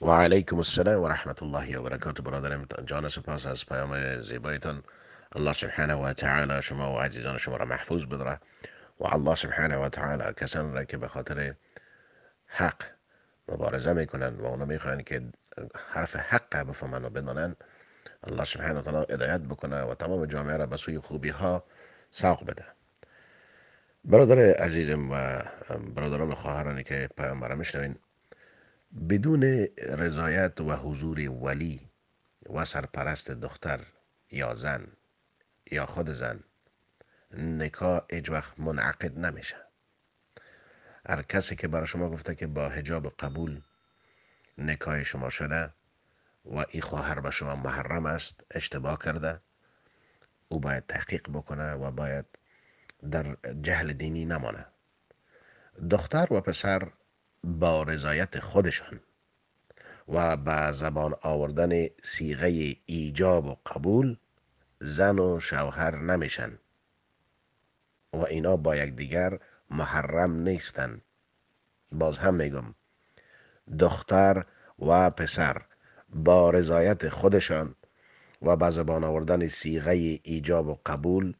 و علیکم السلام و رحمت الله و برکات برادر جان سپاس از پیام زیبایتان الله سبحانه و تعالی شما و عزیزان شما را محفوظ بدره و الله سبحانه و تعالی کسان را که به خاطر حق مبارزه میکنند و اونا میخواین که حرف حق بفهمند و بدانند الله سبحانه و تعالی ادایت بکنه و تمام جامعه را به سوی خوبی ها سوق بده برادر عزیزم و برادران خواهرانی که پیام را میشنوین بدون رضایت و حضور ولی و سرپرست دختر یا زن یا خود زن نکاح هیچ منعقد نمیشه هر کسی که برای شما گفته که با هجاب قبول نکاح شما شده و ای خواهر به شما محرم است اشتباه کرده او باید تحقیق بکنه و باید در جهل دینی نمانه دختر و پسر با رضایت خودشان و به زبان آوردن سیغه ایجاب و قبول زن و شوهر نمیشن و اینا با یکدیگر محرم نیستن باز هم میگم دختر و پسر با رضایت خودشان و به زبان آوردن سیغه ایجاب و قبول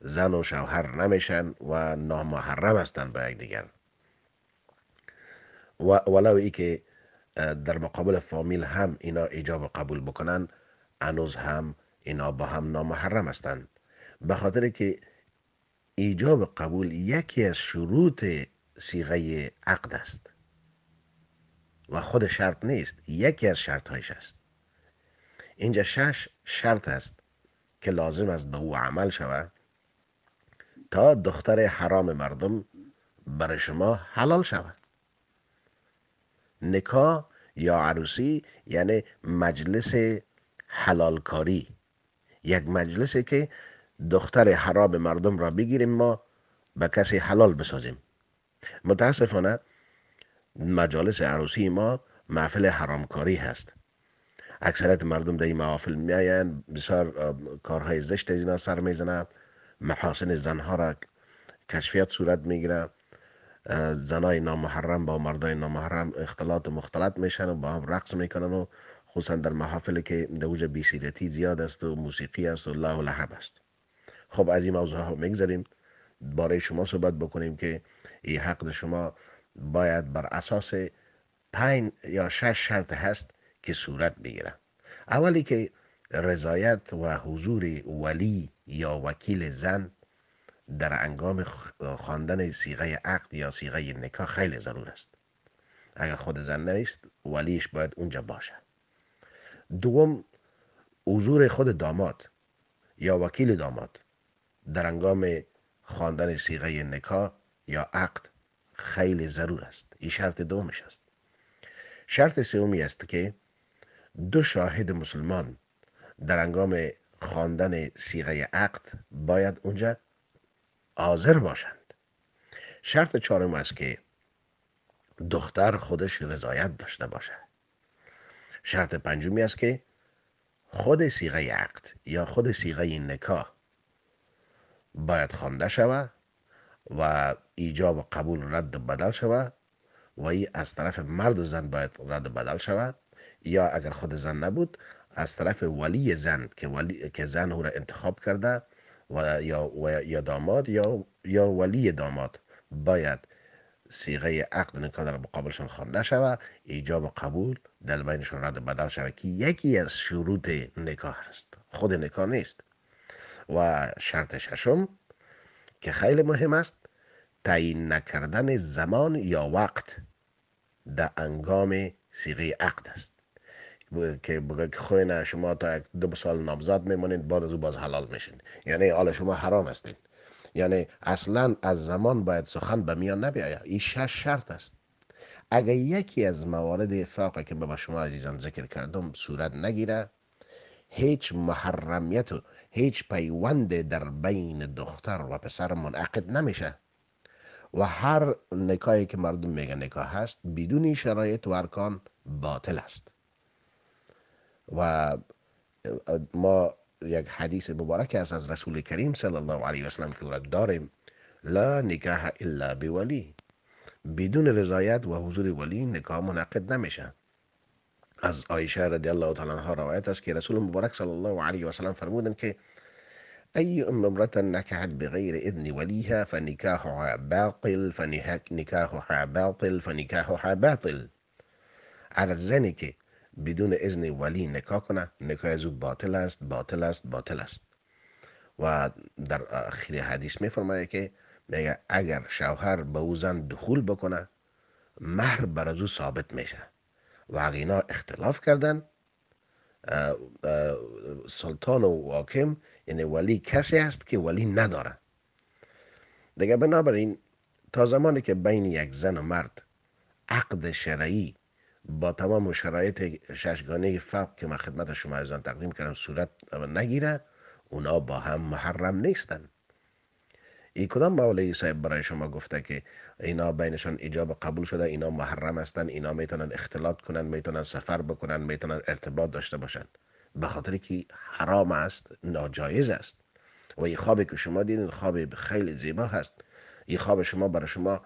زن و شوهر نمیشن و نامحرم هستند یک یکدیگر و ولو ای که در مقابل فامیل هم اینا ایجاب قبول بکنن انوز هم اینا با هم نامحرم هستند به خاطر که ایجاب قبول یکی از شروط سیغه عقد است و خود شرط نیست یکی از شرط هایش است اینجا شش شرط است که لازم است به او عمل شود تا دختر حرام مردم برای شما حلال شود نکاح یا عروسی یعنی مجلس حلالکاری یک مجلسی که دختر حرام مردم را بگیریم ما به کسی حلال بسازیم متاسفانه مجالس عروسی ما محفل حرامکاری هست اکثرت مردم در این محافل میاین بسیار کارهای زشت از اینا سر میزنه محاسن زنها را کشفیت صورت میگیرند زنای نامحرم با مردای نامحرم اختلاط و مختلط میشن و با هم رقص میکنن و خصوصا در محافل که دوج بیسیرتی زیاد است و موسیقی است و الله لحب است خب از این موضوع ها میگذاریم باره شما صحبت بکنیم که این حق شما باید بر اساس پین یا شش شرط هست که صورت بگیره اولی که رضایت و حضور ولی یا وکیل زن در انگام خواندن سیغه عقد یا سیغه نکاح خیلی ضرور است اگر خود زن نیست ولیش باید اونجا باشه دوم حضور خود داماد یا وکیل داماد در انگام خواندن سیغه نکاح یا عقد خیلی ضرور است این شرط دومش است شرط سومی است که دو شاهد مسلمان در انگام خواندن سیغه عقد باید اونجا حاضر باشند شرط چهارم است که دختر خودش رضایت داشته باشد شرط پنجمی است که خود سیغه عقد یا خود سیغه نکاح باید خوانده شود و ایجاب و قبول رد و بدل شود و ای از طرف مرد و زن باید رد و بدل شود یا اگر خود زن نبود از طرف ولی زن که, ولی، که زن او را انتخاب کرده و یا, و یا داماد یا, یا ولی داماد باید سیغه عقد نکاح در مقابلشان خوانده شود ایجاب قبول در بینشان رد بدل شود که یکی از شروط نکاح است خود نکاح نیست و شرط ششم که خیلی مهم است تعیین نکردن زمان یا وقت در انگام سیغه عقد است که نه شما تا دو سال نابزاد میمونید بعد از او باز حلال میشین یعنی حال شما حرام هستین یعنی اصلا از زمان باید سخن به میان نبیاید این شش شرط است اگر یکی از موارد فاقه که به شما عزیزان ذکر کردم صورت نگیره هیچ محرمیت و هیچ پیوند در بین دختر و پسر منعقد نمیشه و هر نکاهی که مردم میگه نکاه هست بدون شرایط و ارکان باطل است و آه، ما یک حدیث مبارک است از رسول کریم صلی الله علیه وسلم که داریم لا نکاح الا بولی بدون رضایت و حضور ولی نکاح منعقد نمیشه از عایشه رضی الله تعالی عنها روایت است که رسول مبارک صلی الله علیه و سلم فرمودند که ای ام امرأة نکحت بغیر اذن ولیها فنکاحها باطل فنکاحها باطل فنکاحها باطل هر زنی که بدون اذن ولی نکاح کنه نکاح از او باطل است باطل است باطل است و در آخر حدیث میفرماید که میگه اگر شوهر به او زن دخول بکنه مهر بر از او ثابت میشه و اینا اختلاف کردن سلطان و حاکم یعنی ولی کسی است که ولی نداره دیگه بنابراین تا زمانی که بین یک زن و مرد عقد شرعی با تمام شرایط ششگانه فقر که من خدمت شما عزیزان تقدیم کردم صورت نگیره اونا با هم محرم نیستن ای کدام مولای صاحب برای شما گفته که اینا بینشان ایجاب قبول شده اینا محرم هستن اینا میتونن اختلاط کنن میتونن سفر بکنن میتونن ارتباط داشته باشن به خاطر که حرام است ناجایز است و این خوابی که شما دیدین خواب خیلی زیبا هست این خواب شما برای شما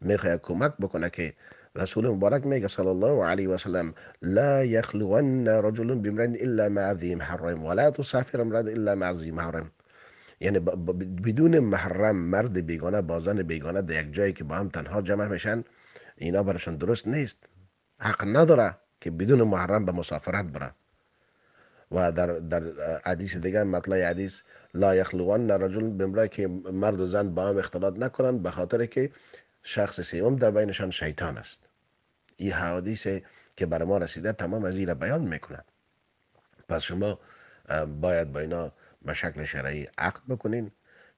میخواید کمک بکنه که رسول مبارک میگه صلی الله علیه و سلم لا یخلون رجل بمرن الا مع ذی محرم ولا تسافر امرأة الا مع ذی محرم یعنی بدون محرم مرد بیگانه با زن بیگانه در یک جایی که با هم تنها جمع میشن اینا برشون درست نیست حق نداره که بدون محرم به مسافرت بره و در, در حدیث دیگه مطلع حدیث لا یخلوان رجل بمرای که مرد و زن با هم اختلاط نکنن به خاطر که شخص سیوم در بینشان شیطان است این حادیث که بر ما رسیده تمام از را بیان میکنند پس شما باید با اینا به شکل شرعی عقد بکنین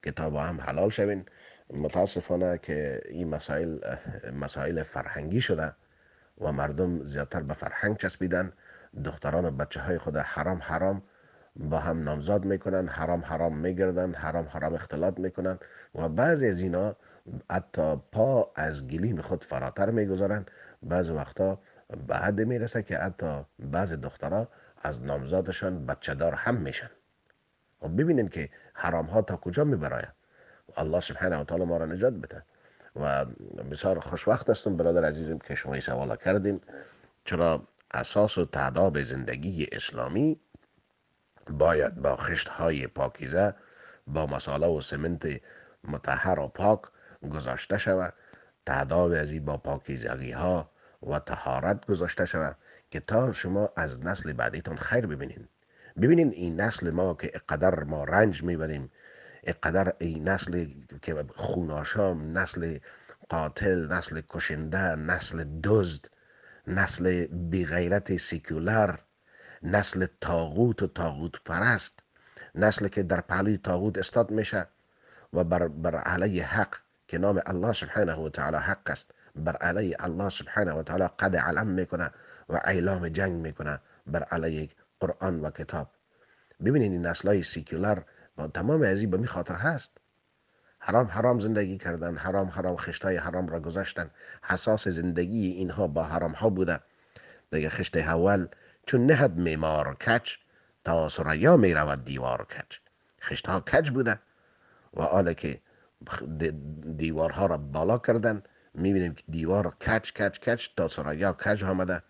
که تا با هم حلال شوین متاسفانه که این مسائل مسائل فرهنگی شده و مردم زیادتر به فرهنگ چسبیدن دختران و بچه های خود حرام حرام با هم نامزاد میکنن حرام حرام میگردن حرام حرام اختلاط میکنن و بعضی از اینا حتی پا از گلیم خود فراتر میگذارن بعض وقتا به حد میرسه که حتی بعض دخترها از نامزادشان بچه دار هم میشن و خب ببینین که حرام ها تا کجا میبراید الله سبحانه و تعالی ما را نجات بده و بسیار خوشوقت هستم برادر عزیزم که شما این سوالا کردین چرا اساس و تعداب زندگی اسلامی باید با خشت های پاکیزه با مساله و سمنت متحر و پاک گذاشته شود تعداب از این با پاکیزگی ها و تهارت گذاشته شود که تا شما از نسل بعدیتون خیر ببینین ببینین این نسل ما که قدر ما رنج میبریم قدر این نسل که خوناشام نسل قاتل نسل کشنده نسل دزد نسل بیغیرت سیکولر نسل تاغوت و تاغوت پرست نسل که در پهلوی تاغوت استاد میشه و بر, بر علیه حق که نام الله سبحانه و تعالی حق است بر علی الله سبحانه و تعالی قد علم میکنه و اعلام جنگ میکنه بر علی قرآن و کتاب ببینید این نسل های سیکولر با تمام ازی به خاطر هست حرام حرام زندگی کردن حرام حرام خشتای حرام را گذاشتن حساس زندگی اینها با حرام ها بوده دیگه خشت اول چون نهد میمار کچ تا سریا می رود دیوار کچ خشت ها کچ بوده و آله که دیوارها را بالا کردن میبینیم که دیوار کچ کچ کچ تا سرایا کج آمده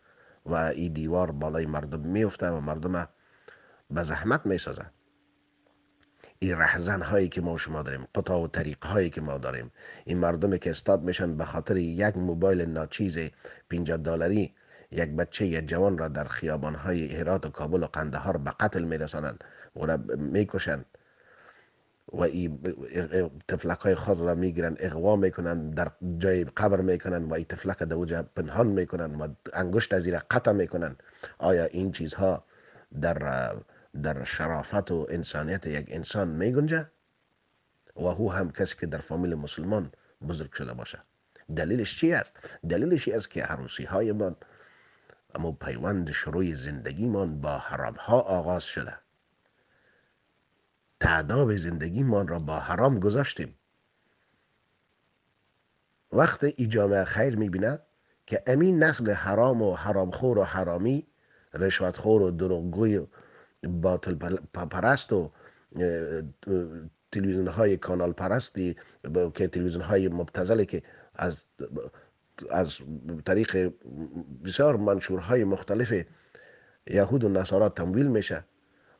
و این دیوار بالای مردم میفته و مردم به زحمت میسازن این رهزن هایی که ما شما داریم قطع و طریق هایی که ما داریم این مردمی که استاد میشن به خاطر یک موبایل ناچیز 50 دلاری یک بچه یا جوان را در خیابان های هرات و کابل و قندهار به قتل میرسانند و را میکشند و ای تفلک های خود را میگیرن اغوا میکنن در جای قبر میکنن و ای تفلک در پنهان میکنن و انگشت زیر قطع میکنن آیا این چیزها در در شرافت و انسانیت یک انسان میگنجه و هو هم کسی که در فامیل مسلمان بزرگ شده باشه دلیلش چی است دلیلش است که عروسی های ما اما پیوند شروع زندگیمان با حرام ها آغاز شده تعداب ما را با حرام گذاشتیم وقت جامعه خیر میبیند که امین نسل حرام و حرامخور و حرامی رشوتخور و دروغگوی و باطل پرست و تلویزیون های کانال پرستی که تلویزیون های مبتزلی که از از طریق بسیار منشورهای مختلف یهود و نصارا تمویل میشه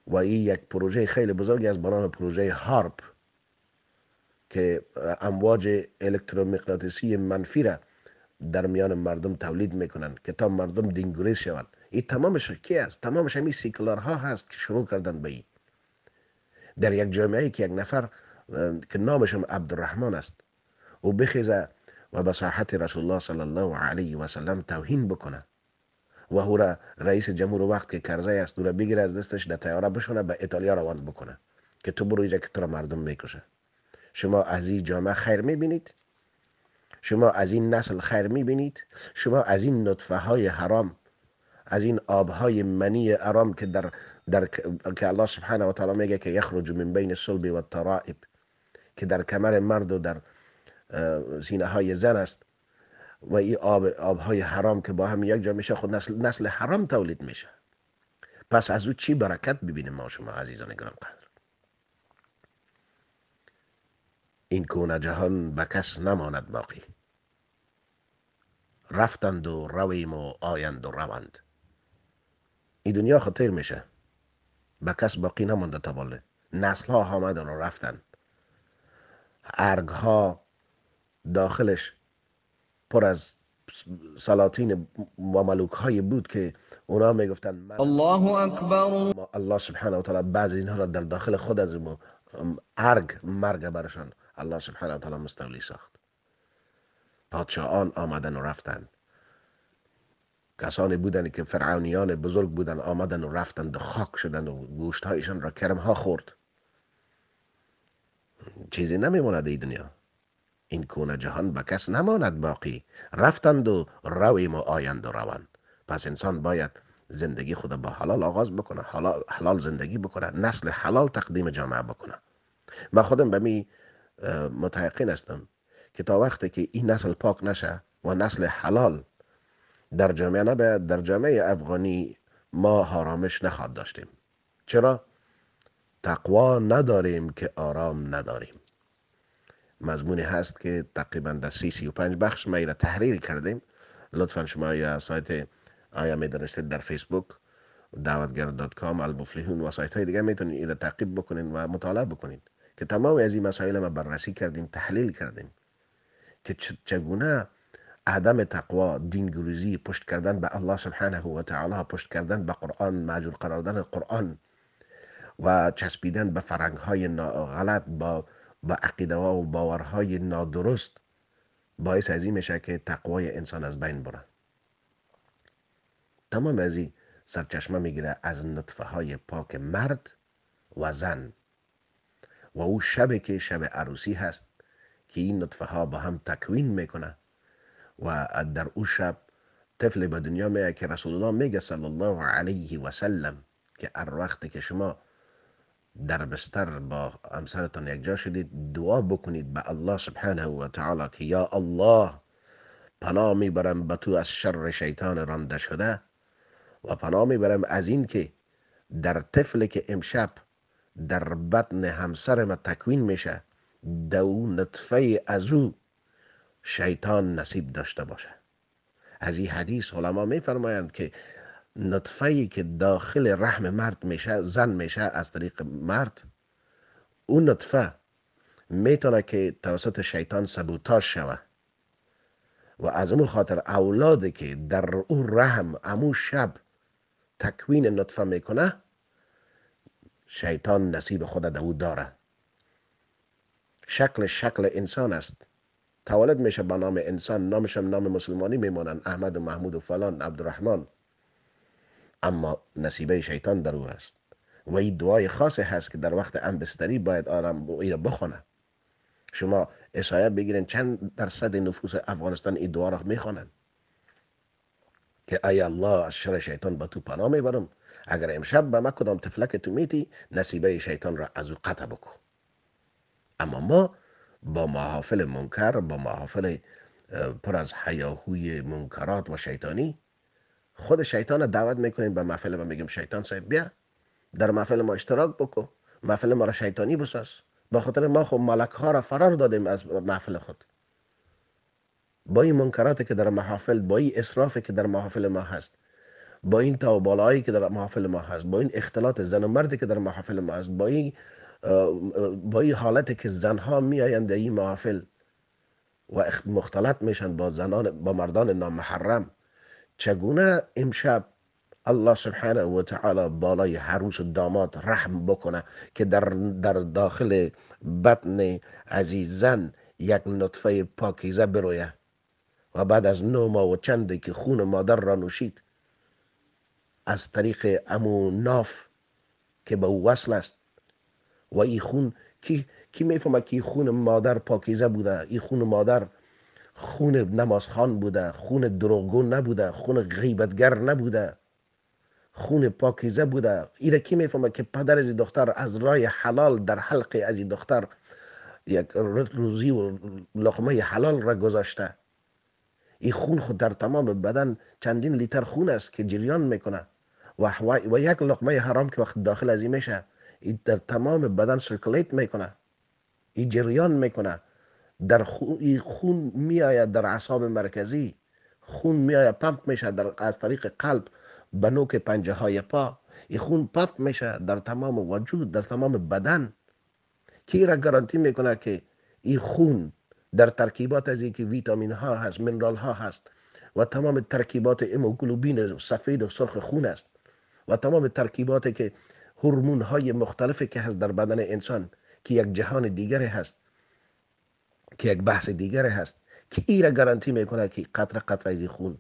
و این یک پروژه خیلی بزرگی از به پروژه هارپ که امواج الکترومغناطیسی منفی را در میان مردم تولید میکنن که تا مردم دینگوریز شوند این تمامش کی است تمامش همین ها هست که شروع کردن به این در یک جامعه که یک نفر که نامش عبد عبدالرحمن است او بخیزه و به صحت رسول الله صلی الله علیه و سلم توهین بکنه و هورا رئیس جمهور وقت که کرزی است دوره بگیره از دستش در تیاره بشونه به ایتالیا روان بکنه که تو برو اینجا که تو را مردم میکشه شما از این جامعه خیر میبینید شما از این نسل خیر میبینید شما از این نطفه های حرام از این های منی حرام که در, در که الله سبحانه و تعالی میگه که یخرج من بین الصلب و ترائب که در کمر مرد و در سینه های زن است و این آب آبهای حرام که با هم یک جا میشه خود خب نسل, نسل حرام تولید میشه پس از او چی برکت ببینیم ما شما عزیزان گرام قدر این کونه جهان به کس نماند باقی رفتند و رویم و آیند و روند این دنیا خطیر میشه به کس باقی نمانده باله نسل ها آمدن و رفتند ارگ ها داخلش پر از سلاطین و ملوک های بود که اونا میگفتن الله اکبر الله سبحانه و تعالی بعض اینها را در داخل خود از ما ارگ مرگ برشان الله سبحانه و تعالی مستولی ساخت پادشاهان آمدن و رفتن کسانی بودند که فرعونیان بزرگ بودند آمدن و رفتند و خاک شدند و گوشت هایشان را کرم ها خورد چیزی نمیماند ای دنیا این کونه جهان به کس نماند باقی رفتند و رویم و آیند و روند پس انسان باید زندگی خود با حلال آغاز بکنه حلال, حلال زندگی بکنه نسل حلال تقدیم جامعه بکنه من خودم به می متحقین هستم که تا وقتی که این نسل پاک نشه و نسل حلال در جامعه نباید در جامعه افغانی ما حرامش نخواد داشتیم چرا؟ تقوا نداریم که آرام نداریم مضمونی هست که تقریبا در سی سی و پنج بخش ما را تحریر کردیم لطفا شما یا سایت آیا می در فیسبوک دعوتگر دات کام و سایت های دیگه میتونید این را تعقیب بکنین و مطالعه بکنین که تمام از این مسائل ما بررسی کردیم تحلیل کردیم که چگونه عدم تقوا گروزی، پشت کردن به الله سبحانه و تعالی پشت کردن به قرآن معجور قرار دادن قرآن و چسبیدن به فرنگ های غلط با با عقیده و باورهای نادرست باعث از این میشه که تقوای انسان از بین بره تمام از این سرچشمه میگیره از نطفه های پاک مرد و زن و او شب که شب عروسی هست که این نطفه ها با هم تکوین میکنه و در او شب طفل به دنیا میاد که رسول الله میگه صلی الله علیه و سلم که ار وقت که شما در بستر با همسرتان جا شدید دعا بکنید به الله سبحانه و تعالی که یا الله پناه میبرم به تو از شر شیطان رانده شده و پناه میبرم از این که در طفل که امشب در بطن همسر ما تکوین میشه دو نطفه از او شیطان نصیب داشته باشه از این حدیث علما میفرمایند که نطفه ای که داخل رحم مرد میشه زن میشه از طریق مرد اون نطفه میتونه که توسط شیطان سبوتاش شوه و از اون خاطر اولادی که در او رحم امو شب تکوین نطفه میکنه شیطان نصیب خود در داره شکل شکل انسان است تولد میشه به نام انسان نامشم نام مسلمانی میمانن احمد و محمود و فلان عبدالرحمن اما نصیبه شیطان در او است و این دعای خاصی هست که در وقت انبستری باید آرام ای را بخونه شما احسایه بگیرین چند درصد نفوس افغانستان این دعا را میخوانند که ای الله از شر شیطان به تو پناه میبرم اگر امشب به ما کدام تفلک تو میتی نصیبه شیطان را از او قطع بکو اما ما با محافل منکر با محافل پر از حیاهوی منکرات و شیطانی خود شیطان رو دعوت میکنین به محفل ما میگیم شیطان صاحب بیا در محفل ما اشتراک بکو محفل ما را شیطانی بساز با خاطر ما خب ملک ها را فرار دادیم از محفل خود با این منکراتی که در محافل با این اصرافی که در محافل ما هست با این توبالایی که در محافل ما هست با این اختلاط زن و مردی که در محافل ما هست با این با این حالتی که زنها می این محافل و مختلط میشن با زنان با مردان نامحرم چگونه امشب الله سبحانه و تعالی بالای حروس و داماد رحم بکنه که در, در داخل بطن عزیزن یک نطفه پاکیزه برویه و بعد از نو ماه و چندی که خون مادر را نوشید از طریق امو ناف که به او وصل است و این خون کی, کی میفهمه که خون مادر پاکیزه بوده این خون مادر خون نمازخان بوده خون دروغگو نبوده خون غیبتگر نبوده خون پاکیزه بوده ایره کی میفهمه که پدر از دختر از رای حلال در حلق از دختر یک روزی و لقمه حلال را گذاشته این خون خود در تمام بدن چندین لیتر خون است که جریان میکنه و, و یک لقمه حرام که وقت داخل از این میشه ای در تمام بدن سرکلیت میکنه این جریان میکنه در خون, خون می آید در اعصاب مرکزی خون می آید پمپ میشه در از طریق قلب به نوک پنجه های پا این خون پمپ میشه در تمام وجود در تمام بدن کی را گارانتی میکنه که این خون در ترکیبات از که ویتامین ها هست منرال ها هست و تمام ترکیبات اموگلوبین سفید و سرخ خون است و تمام ترکیبات که هورمون های مختلفی که هست در بدن انسان که یک جهان دیگری هست که یک بحث دیگر هست که ایره گارانتی میکنه که قطره قطره از خون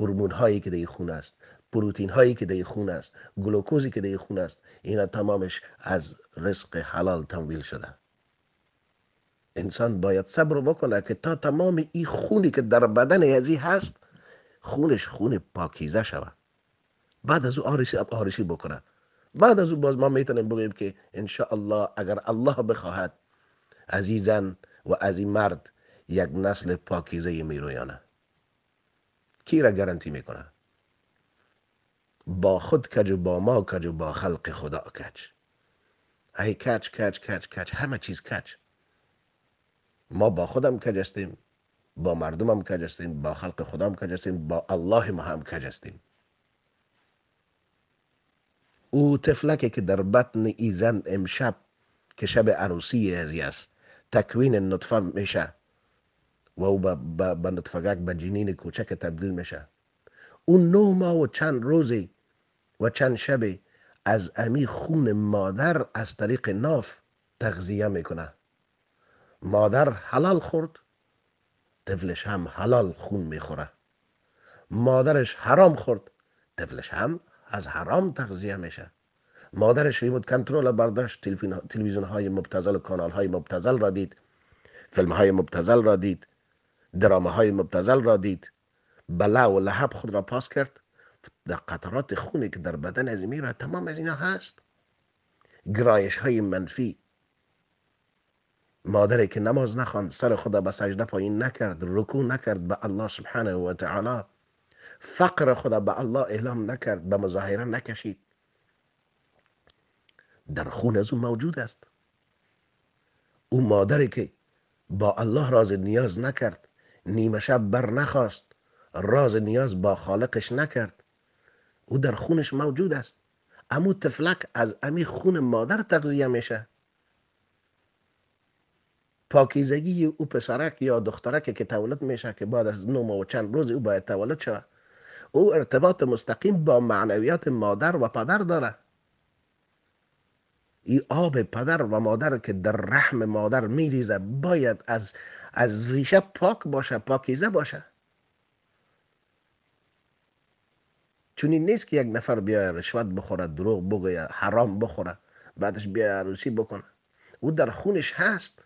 هورمون هایی که در خون است پروتین هایی که در خون است گلوکوزی که در خون است اینا تمامش از رزق حلال تمویل شده انسان باید صبر بکنه که تا تمام این خونی که در بدن ازی هست خونش خون پاکیزه شود بعد از او آرشی آرشی بکنه بعد از او باز ما میتونیم بگیم که ان الله اگر الله بخواهد عزیزن و از این مرد یک نسل پاکیزه میرویانه کی را گارانتی میکنه با خود کج و با ما کج و با خلق خدا کج ای کج کج کچ کج همه چیز کج ما با خودم کج هستیم با مردمم کج هستیم با خلق خدا هم کج هستیم با الله ما هم کج هستیم او تفلکه که در بطن ایزن امشب که شب عروسی ازی است تکوین نطفه میشه و او به نطفگک به جنین کوچک تبدیل میشه اون نه ماه و چند روزی و چند شبی از امی خون مادر از طریق ناف تغذیه میکنه مادر حلال خورد طفلش هم حلال خون میخوره مادرش حرام خورد طفلش هم از حرام تغذیه میشه مادرش ریموت کنترل برداشت تلویزیون های مبتزل و کانال های مبتزل را دید فیلم های مبتزل را دید درامه های مبتزل را دید بلا و لحب خود را پاس کرد در قطرات خونی که در بدن از میره تمام از اینا هست گرایش های منفی مادری که نماز نخواند سر خدا به سجده پایین نکرد رکو نکرد به الله سبحانه و تعالی فقر خدا به الله اعلام نکرد به مظاهره نکشید در خون از او موجود است او مادری که با الله راز نیاز نکرد نیمه شب بر نخواست راز نیاز با خالقش نکرد او در خونش موجود است امو تفلک از امی خون مادر تغذیه میشه پاکیزگی او پسرک یا دخترک که تولد میشه که بعد از نو و چند روز او باید تولد شود او ارتباط مستقیم با معنویات مادر و پدر داره ای آب پدر و مادر که در رحم مادر میریزه باید از از ریشه پاک باشه پاکیزه باشه چونی نیست که یک نفر بیای رشوت بخوره دروغ بگویه حرام بخوره بعدش بیا عروسی بکنه او در خونش هست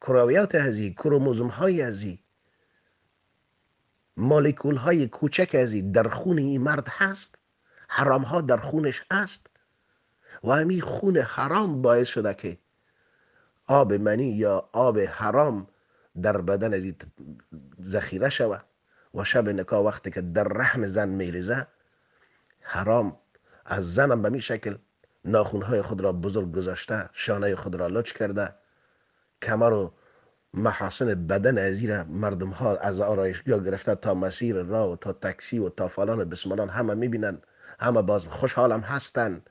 کرویات هزی کروموزوم های هزی مالیکول های کوچک هزی در خون این مرد هست حرام ها در خونش هست و همین خون حرام باعث شده که آب منی یا آب حرام در بدن از ذخیره شوه و شب نکاه وقتی که در رحم زن میریزه حرام از زنم به می شکل ناخونهای خود را بزرگ گذاشته شانه خود را لچ کرده کمر و محاسن بدن ازیر مردم ها از آرایش یا گرفته تا مسیر را و تا تکسی و تا فلان بسمالان همه میبینن همه باز خوشحالم هستن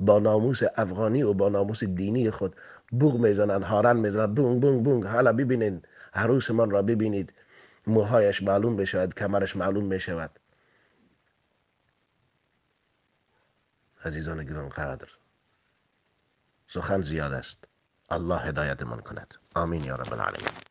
با ناموس افغانی و با ناموس دینی خود بوغ میزنن هارن میزنن بونگ بونگ بونگ حالا ببینید عروس من را ببینید موهایش معلوم بشود کمرش معلوم بشود عزیزان قدر سخن زیاد است الله هدایت من کند آمین یا رب العالمین